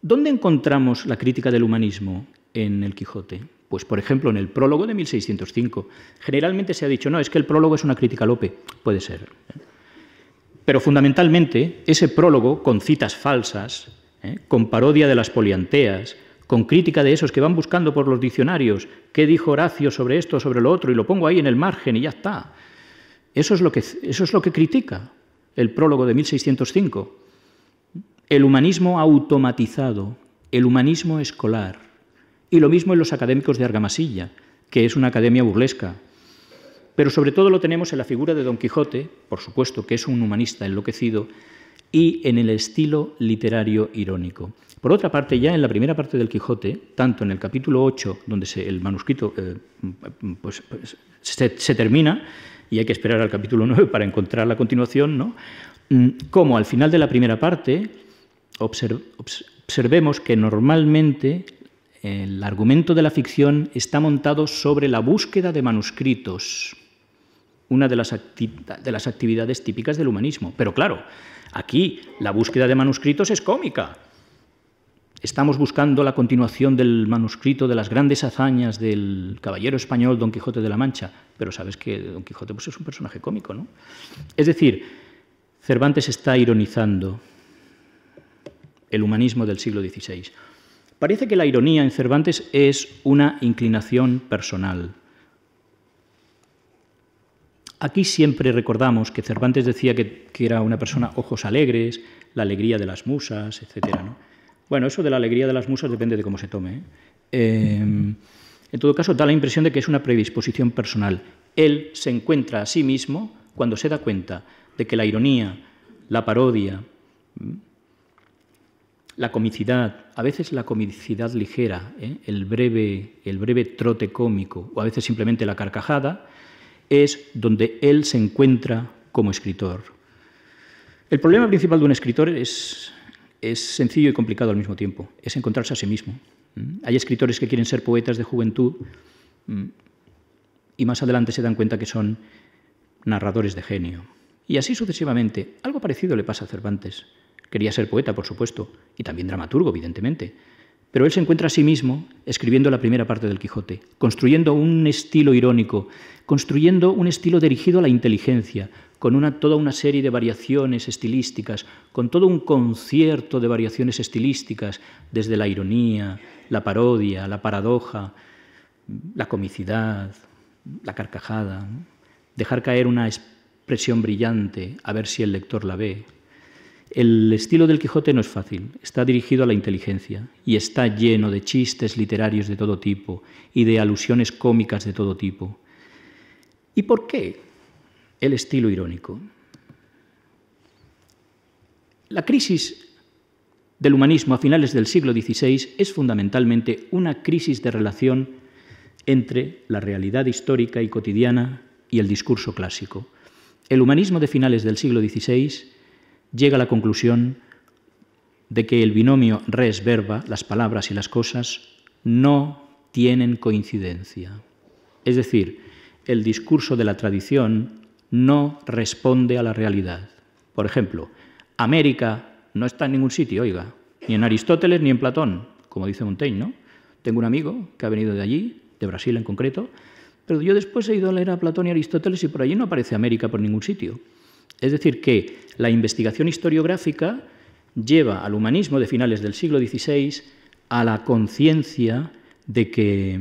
¿Dónde encontramos la crítica del humanismo en el Quijote? Pues, por ejemplo, en el prólogo de 1605. Generalmente se ha dicho, no, es que el prólogo es una crítica a Lope. Puede ser. ¿eh? Pero fundamentalmente, ese prólogo, con citas falsas, ¿eh? con parodia de las polianteas, con crítica de esos que van buscando por los diccionarios qué dijo Horacio sobre esto, sobre lo otro, y lo pongo ahí en el margen y ya está. Eso es lo que, eso es lo que critica el prólogo de 1605. El humanismo automatizado, el humanismo escolar, y lo mismo en los académicos de Argamasilla, que es una academia burlesca. Pero sobre todo lo tenemos en la figura de Don Quijote, por supuesto que es un humanista enloquecido, y en el estilo literario irónico. Por otra parte, ya en la primera parte del Quijote, tanto en el capítulo 8, donde se, el manuscrito eh, pues, pues se, termina, y hay que esperar al capítulo 9 para encontrar la continuación, ¿no? Mm, como al final de la primera parte, observemos que normalmente eh, el argumento de la ficción está montado sobre la búsqueda de manuscritos una de las, de las actividades típicas del humanismo. Pero claro, aquí la búsqueda de manuscritos es cómica. Estamos buscando la continuación del manuscrito de las grandes hazañas del caballero español Don Quijote de la Mancha, pero sabes que Don Quijote pues, es un personaje cómico, ¿no? Es decir, Cervantes está ironizando el humanismo del siglo XVI. Parece que la ironía en Cervantes es una inclinación personal, Aquí siempre recordamos que Cervantes decía que, era una persona ojos alegres, la alegría de las musas, etc. Bueno, eso de la alegría de las musas depende de cómo se tome. ¿eh? Eh, en todo caso, da la impresión de que es una predisposición personal. Él se encuentra a sí mismo cuando se da cuenta de que la ironía, la parodia, la comicidad, a veces la comicidad ligera, ¿eh? el, breve, el breve trote cómico, o a veces simplemente la carcajada, es donde él se encuentra como escritor. El problema principal de un escritor es, es sencillo y complicado al mismo tiempo, es encontrarse a sí mismo. Mm. Hay escritores que quieren ser poetas de juventud mm, y más adelante se dan cuenta que son narradores de genio. Y así sucesivamente, algo parecido le pasa a Cervantes. Quería ser poeta, por supuesto, y también dramaturgo, evidentemente, pero él se encuentra a sí mismo escribiendo la primera parte del Quijote, construyendo un estilo irónico, construyendo un estilo dirigido a la inteligencia, con toda una serie de variaciones estilísticas, con todo un concierto de variaciones estilísticas, desde la ironía, la parodia, la paradoja, la comicidad, la carcajada, dejar caer una expresión brillante, a ver si el lector la ve, el estilo del Quijote no es fácil, está dirigido a la inteligencia y está lleno de chistes literarios de todo tipo y de alusiones cómicas de todo tipo. ¿Y por qué el estilo irónico? La crisis del humanismo a finales del siglo XVI es fundamentalmente una crisis de relación entre la realidad histórica y cotidiana y el discurso clásico. El humanismo de finales del siglo XVI llega a la conclusión de que el binomio res verba, las palabras y las cosas, no tienen coincidencia. Es decir, el discurso de la tradición no responde a la realidad. Por ejemplo, América no está en ningún sitio, oiga, ni en Aristóteles ni en Platón, como dice Montaigne, ¿no? Tengo un amigo que ha venido de allí, de Brasil en concreto, pero yo después he ido a leer a Platón y Aristóteles y por allí no aparece América por ningún sitio. Es decir, que la investigación historiográfica lleva al humanismo de finales del siglo XVI a la conciencia de que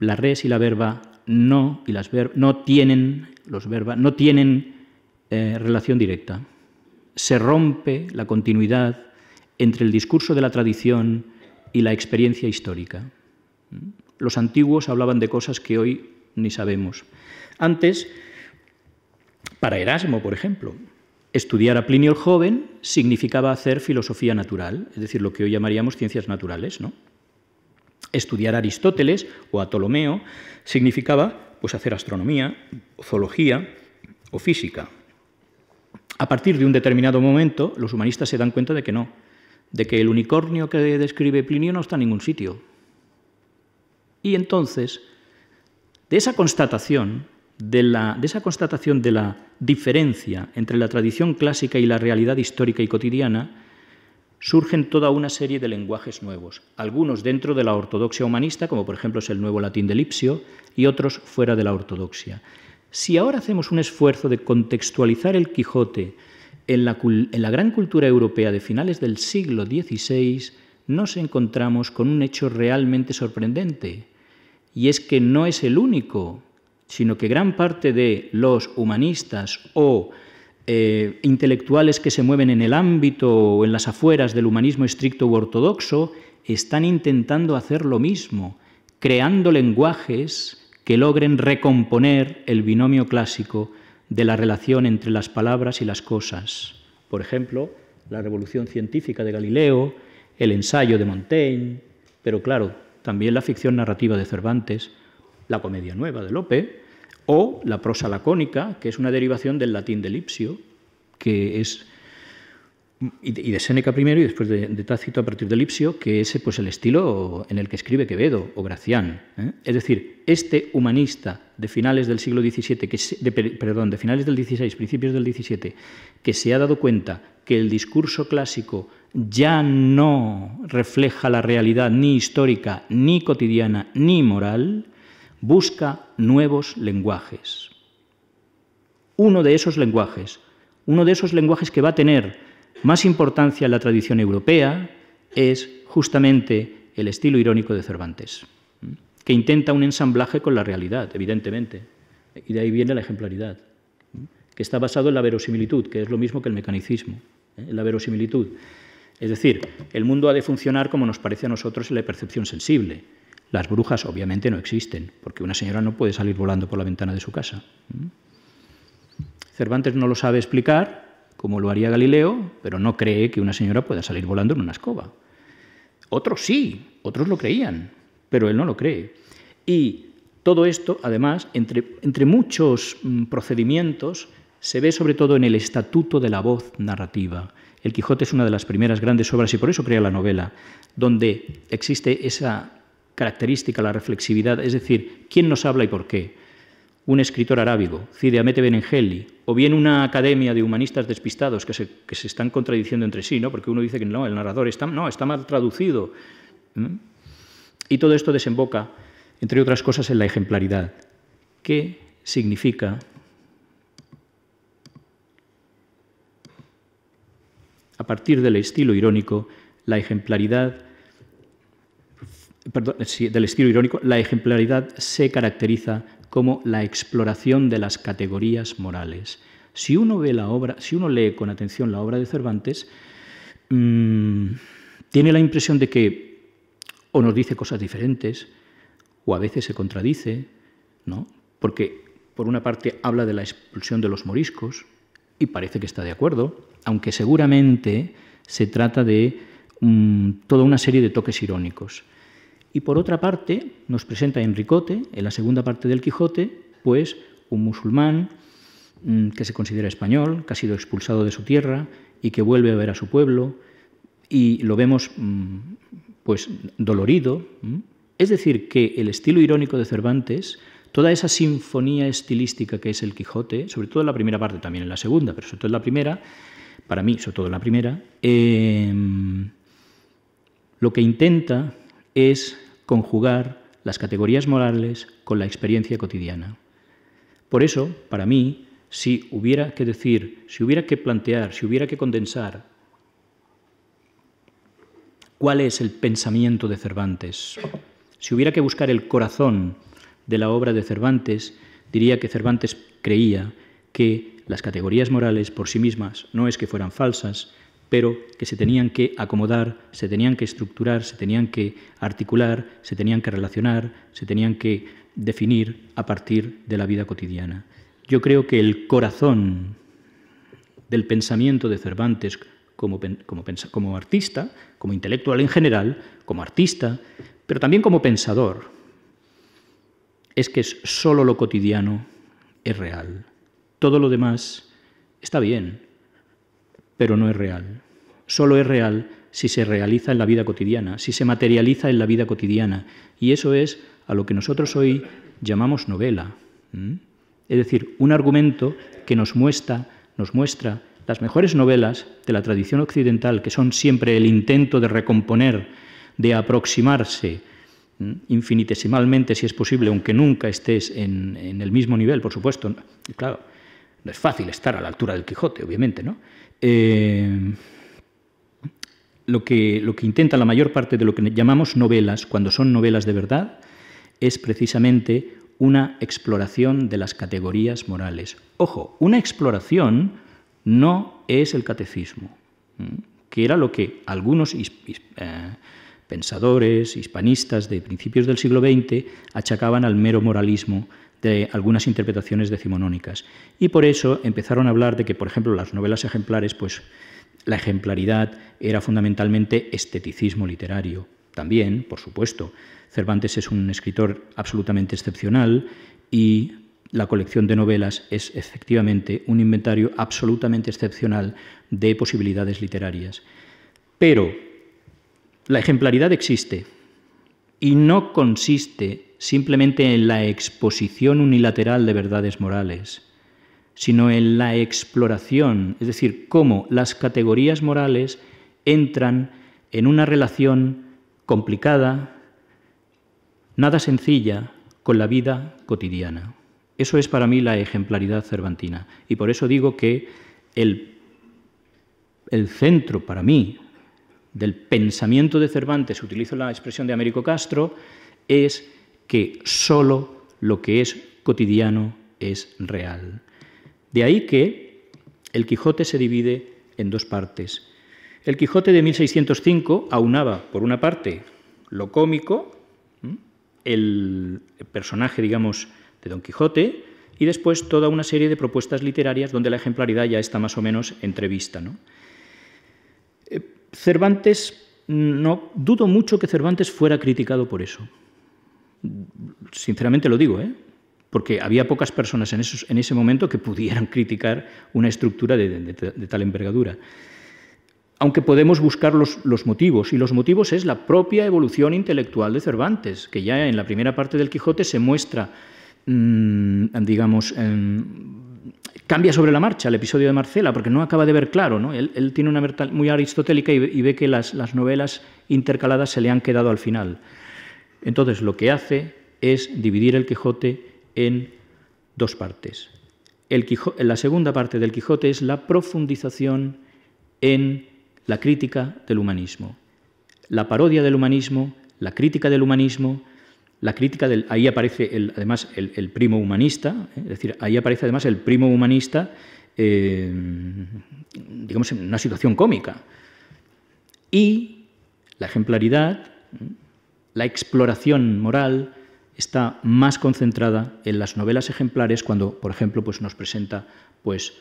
la res y la verba no, y las no tienen, los no tienen eh, relación directa. Se rompe la continuidad entre el discurso de la tradición y la experiencia histórica. Los antiguos hablaban de cosas que hoy ni sabemos. Antes, para Erasmo, por ejemplo, estudiar a Plinio el Joven significaba hacer filosofía natural, es decir, lo que hoy llamaríamos ciencias naturales. Estudiar a Aristóteles o a Ptolomeo significaba pues, hacer astronomía, zoología o física. A partir de un determinado momento, los humanistas se dan cuenta de que no, de que el unicornio que describe Plinio no está en ningún sitio. Y entonces, de esa constatación, de, esa constatación de la diferencia entre la tradición clásica y la realidad histórica y cotidiana, surgen toda una serie de lenguajes nuevos, algunos dentro de la ortodoxia humanista, como por ejemplo es el nuevo latín de Lipsio, y otros fuera de la ortodoxia. Si ahora hacemos un esfuerzo de contextualizar el Quijote en la, en la gran cultura europea de finales del siglo XVI, nos encontramos con un hecho realmente sorprendente, y es que no es el único sino que gran parte de los humanistas o eh, intelectuales que se mueven en el ámbito o en las afueras del humanismo estricto u ortodoxo están intentando hacer lo mismo, creando lenguajes que logren recomponer el binomio clásico de la relación entre las palabras y las cosas. Por ejemplo, la revolución científica de Galileo, el ensayo de Montaigne, pero claro, también la ficción narrativa de Cervantes, la comedia nueva de Lope, o la prosa lacónica, que es una derivación del latín de Lipsio, que es y de Seneca primero y después de, Tácito a partir de Lipsio, que es pues, el estilo en el que escribe Quevedo o Gracián. ¿eh? Es decir, este humanista de finales del siglo XVII, que perdón, de finales del XVI, principios del XVII, que se ha dado cuenta que el discurso clásico ya no refleja la realidad ni histórica, ni cotidiana, ni moral, busca nuevos lenguajes. Uno de esos lenguajes, uno de esos lenguajes que va a tener más importancia en la tradición europea, es justamente el estilo irónico de Cervantes, que intenta un ensamblaje con la realidad, evidentemente, y de ahí viene la ejemplaridad, que está basado en la verosimilitud, que es lo mismo que el mecanicismo, ¿eh? en la verosimilitud. Es decir, el mundo ha de funcionar como nos parece a nosotros en la percepción sensible, las brujas obviamente no existen, porque una señora no puede salir volando por la ventana de su casa. Cervantes no lo sabe explicar, como lo haría Galileo, pero no cree que una señora pueda salir volando en una escoba. Otros sí, otros lo creían, pero él no lo cree. Y todo esto, además, entre, entre muchos mm, procedimientos, se ve sobre todo en el estatuto de la voz narrativa. El Quijote es una de las primeras grandes obras y por eso crea la novela, donde existe esa característica, la reflexividad, es decir, quién nos habla y por qué. Un escritor arábigo, Cide Amete Benengeli, o bien una academia de humanistas despistados que se, están contradiciendo entre sí, ¿no? porque uno dice que no, el narrador está, no, está mal traducido. Y todo esto desemboca, entre otras cosas, en la ejemplaridad. ¿Qué significa a partir del estilo irónico, la ejemplaridad perdón, eh, del estilo irónico, la ejemplaridad se caracteriza como la exploración de las categorías morales. Si uno ve la obra, si uno lee con atención la obra de Cervantes, mm, tiene la impresión de que o nos dice cosas diferentes, o a veces se contradice, ¿no? Porque por una parte habla de la expulsión de los moriscos y parece que está de acuerdo, aunque seguramente se trata de mm, toda una serie de toques irónicos. Y por otra parte, nos presenta Enricote, en la segunda parte del Quijote, pues un musulmán mm, que se considera español, que ha sido expulsado de su tierra y que vuelve a ver a su pueblo, y lo vemos mm, pues dolorido. Mm. Es decir, que el estilo irónico de Cervantes, toda esa sinfonía estilística que es el Quijote, sobre todo en la primera parte, también en la segunda, pero sobre todo en la primera, para mí, sobre todo en la primera, eh, lo que intenta es conjugar las categorías morales con la experiencia cotidiana. Por eso, para mí, si hubiera que decir, si hubiera que plantear, si hubiera que condensar cuál es el pensamiento de Cervantes, si hubiera que buscar el corazón de la obra de Cervantes, diría que Cervantes creía que las categorías morales por sí mismas no es que fueran falsas, pero que se tenían que acomodar, se tenían que estructurar, se tenían que articular, se tenían que relacionar, se tenían que definir a partir de la vida cotidiana. Yo creo que el corazón del pensamiento de Cervantes como, como, artista, como intelectual en general, como artista, pero también como pensador, es que solo lo cotidiano es real. Todo lo demás está bien, pero no es real solo es real si se realiza en la vida cotidiana, si se materializa en la vida cotidiana. Y eso es a lo que nosotros hoy llamamos novela. Es decir, un argumento que nos muestra, nos muestra las mejores novelas de la tradición occidental, que son siempre el intento de recomponer, de aproximarse infinitesimalmente, si es posible, aunque nunca estés en, el mismo nivel, por supuesto. Claro, no es fácil estar a la altura del Quijote, obviamente, ¿no? Eh, lo que, lo que intenta la mayor parte de lo que llamamos novelas, cuando son novelas de verdad, es precisamente una exploración de las categorías morales. Ojo, una exploración no es el catecismo, que era lo que algunos eh, pensadores hispanistas de principios del siglo XX achacaban al mero moralismo de algunas interpretaciones decimonónicas. Y por eso empezaron a hablar de que, por ejemplo, las novelas ejemplares, pues la ejemplaridad era fundamentalmente esteticismo literario. También, por supuesto, Cervantes es un escritor absolutamente excepcional y la colección de novelas es efectivamente un inventario absolutamente excepcional de posibilidades literarias. Pero la ejemplaridad existe y no consiste simplemente en la exposición unilateral de verdades morales sino en la exploración, es decir, cómo las categorías morales entran en una relación complicada, nada sencilla, con la vida cotidiana. Eso es para mí la ejemplaridad cervantina. Y por eso digo que el, el centro para mí del pensamiento de Cervantes, utilizo la expresión de Américo Castro, es que solo lo que es cotidiano es real. De ahí que el Quijote se divide en dos partes. El Quijote de 1605 aunaba, por una parte, lo cómico, el personaje, digamos, de Don Quijote, y después toda una serie de propuestas literarias donde la ejemplaridad ya está más o menos entrevista. Eh, Cervantes, no dudo mucho que Cervantes fuera criticado por eso. Sinceramente lo digo, ¿eh? porque había pocas personas en, ese momento que pudieran criticar una estructura de, tal envergadura. Aunque podemos buscar los, motivos, y los motivos es la propia evolución intelectual de Cervantes, que ya en la primera parte del Quijote se muestra, mm, digamos, em, cambia sobre la marcha el episodio de Marcela, porque no acaba de ver claro, Él, tiene una verdad muy aristotélica y, ve que las, las, novelas intercaladas se le han quedado al final. Entonces lo que hace es dividir el Quijote en dos partes. la segunda parte del Quijote es la profundización en la crítica del humanismo. La parodia del humanismo, la crítica del humanismo, la crítica del. Ahí aparece además el, primo humanista, ¿eh? es decir, ahí aparece además el primo humanista, em, digamos, en una situación cómica. Y la ejemplaridad, la exploración moral, está más concentrada en las novelas ejemplares cuando, por ejemplo, pues nos presenta pues,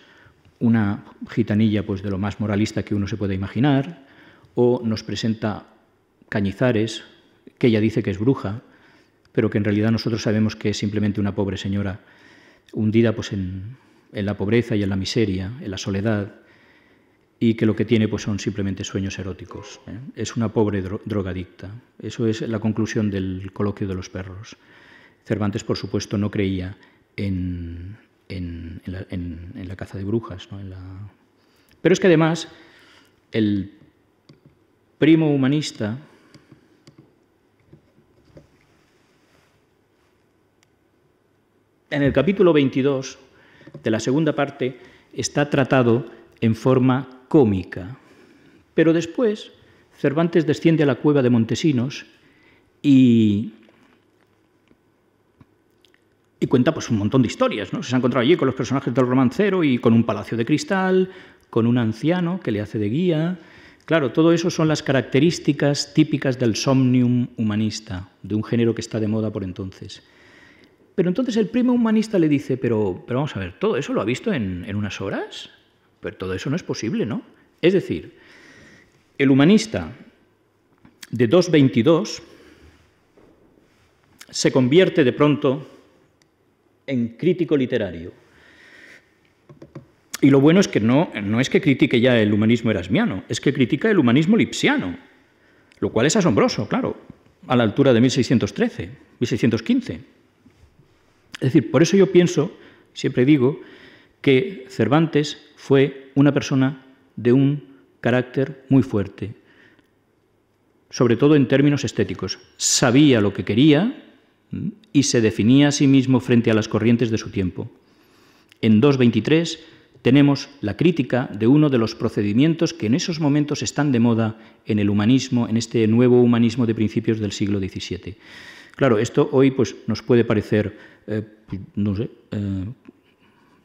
una gitanilla pues, de lo más moralista que uno se puede imaginar, o nos presenta Cañizares, que ella dice que es bruja, pero que en realidad nosotros sabemos que es simplemente una pobre señora hundida pues, en, en la pobreza y en la miseria, en la soledad, y que lo que tiene pues, son simplemente sueños eróticos. ¿eh? Es una pobre drogadicta. Eso es la conclusión del coloquio de los perros. Cervantes, por supuesto, no creía en, la, caza de brujas. Pero es que además el primo humanista en el capítulo 22 de la segunda parte está tratado en forma cómica. Pero después Cervantes desciende a la cueva de Montesinos y, y cuenta pues, un montón de historias. ¿no? Se ha encontrado allí con los personajes del romancero y con un palacio de cristal, con un anciano que le hace de guía. Claro, todo eso son las características típicas del somnium humanista, de un género que está de moda por entonces. Pero entonces el primo humanista le dice, pero, pero vamos a ver, ¿todo eso lo ha visto en, en unas horas? Pero todo eso no es posible, ¿no? Es decir, el humanista de 2.22 se convierte de pronto en crítico literario. Y lo bueno es que no, no es que critique ya el humanismo erasmiano, es que critica el humanismo lipsiano, lo cual es asombroso, claro, a la altura de 1613, 1615. Es decir, por eso yo pienso, siempre digo, que Cervantes fue una persona de un carácter muy fuerte, sobre todo en términos estéticos. Sabía lo que quería y se definía a sí mismo frente a las corrientes de su tiempo. En 2.23 tenemos la crítica de uno de los procedimientos que en esos momentos están de moda en el humanismo, en este nuevo humanismo de principios del siglo XVII. Claro, esto hoy pues, nos puede parecer eh, pues, no sé, eh,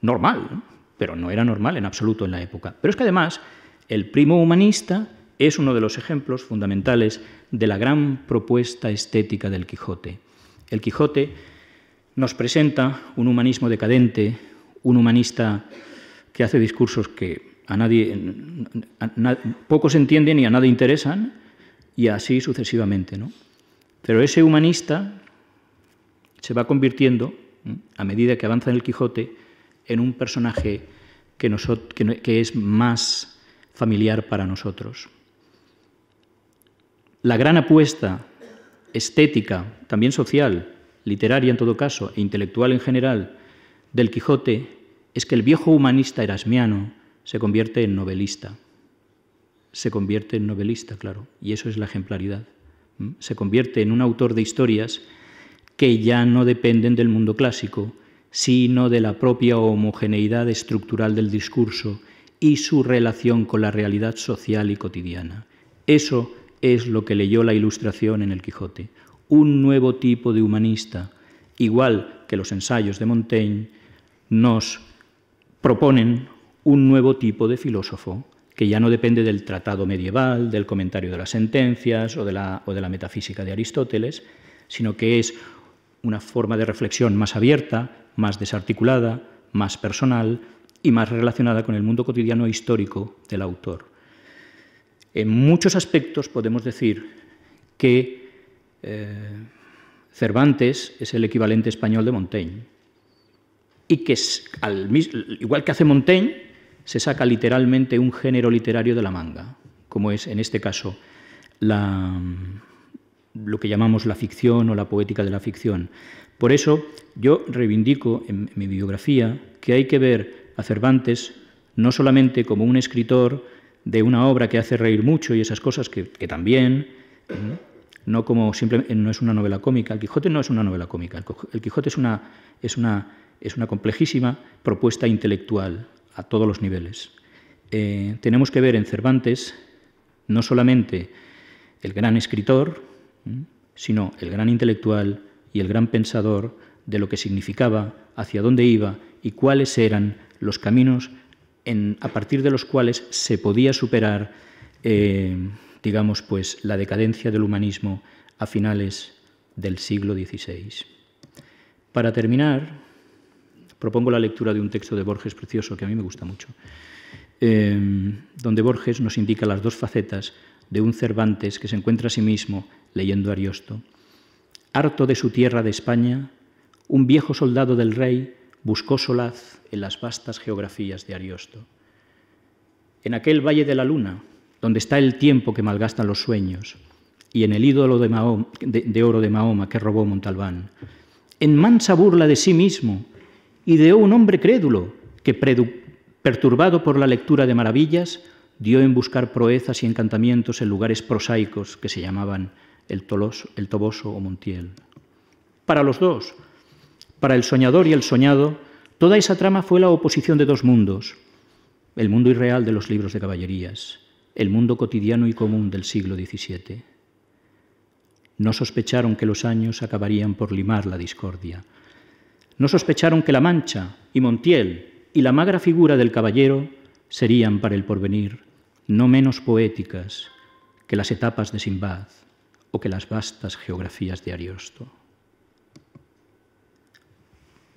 normal, pero no era normal en absoluto en la época. Pero es que además el primo humanista es uno de los ejemplos fundamentales de la gran propuesta estética del Quijote. El Quijote nos presenta un humanismo decadente, un humanista que hace discursos que a nadie, pocos entienden y a nadie interesan, y así sucesivamente. ¿no? Pero ese humanista se va convirtiendo, a medida que avanza en el Quijote, en un personaje que, es más familiar para nosotros. La gran apuesta estética, también social, literaria en todo caso, e intelectual en general, del Quijote es que el viejo humanista erasmiano se convierte en novelista. Se convierte en novelista, claro, y eso es la ejemplaridad. ¿Mm? Se convierte en un autor de historias que ya no dependen del mundo clásico, sino de la propia homogeneidad estructural del discurso y su relación con la realidad social y cotidiana. Eso es lo que leyó la Ilustración en el Quijote, un nuevo tipo de humanista, igual que los ensayos de Montaigne, nos proponen un nuevo tipo de filósofo que ya no depende del tratado medieval, del comentario de las sentencias o de la, o de la metafísica de Aristóteles, sino que es una forma de reflexión más abierta, más desarticulada, más personal y más relacionada con el mundo cotidiano e histórico del autor. En muchos aspectos podemos decir que eh, Cervantes es el equivalente español de Montaigne y que es, al, igual que hace Montaigne, se saca literalmente un género literario de la manga, como es en este caso la, lo que llamamos la ficción o la poética de la ficción. Por eso yo reivindico en mi biografía que hay que ver a Cervantes no solamente como un escritor de una obra que hace reír mucho y esas cosas que, también, no como simplemente no es una novela cómica. El Quijote no es una novela cómica. El Quijote es una, es una, es una complejísima propuesta intelectual a todos los niveles. Eh, tenemos que ver en Cervantes no solamente el gran escritor, sino el gran intelectual y el gran pensador de lo que significaba, hacia dónde iba y cuáles eran los caminos en, a partir de los cuales se podía superar, eh, digamos, pues la decadencia del humanismo a finales del siglo XVI. Para terminar, propongo la lectura de un texto de Borges precioso que a mí me gusta mucho, eh, donde Borges nos indica las dos facetas de un Cervantes que se encuentra a sí mismo leyendo Ariosto. Harto de su tierra de España, un viejo soldado del rey buscó solaz en las vastas geografías de Ariosto. En aquel valle de la luna, donde está el tiempo que malgastan los sueños, y en el ídolo de, oro de Mahoma que robó Montalbán, en mansa burla de sí mismo, ideó un hombre crédulo que, perturbado por la lectura de maravillas, dio en buscar proezas y encantamientos en lugares prosaicos que se llamaban el, el Toboso o Montiel. Para los dos, para el soñador y el soñado, toda esa trama fue la oposición de dos mundos, el mundo irreal de los libros de caballerías, el mundo cotidiano y común del siglo XVII. No sospecharon que los años acabarían por limar la discordia. No sospecharon que La Mancha y Montiel y la magra figura del caballero serían para el porvenir no menos poéticas que las etapas de Simbad o que las vastas geografías de Ariosto.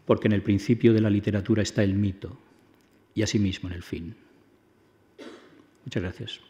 Porque en el principio de la literatura está el mito y asimismo en el fin. Muchas gracias.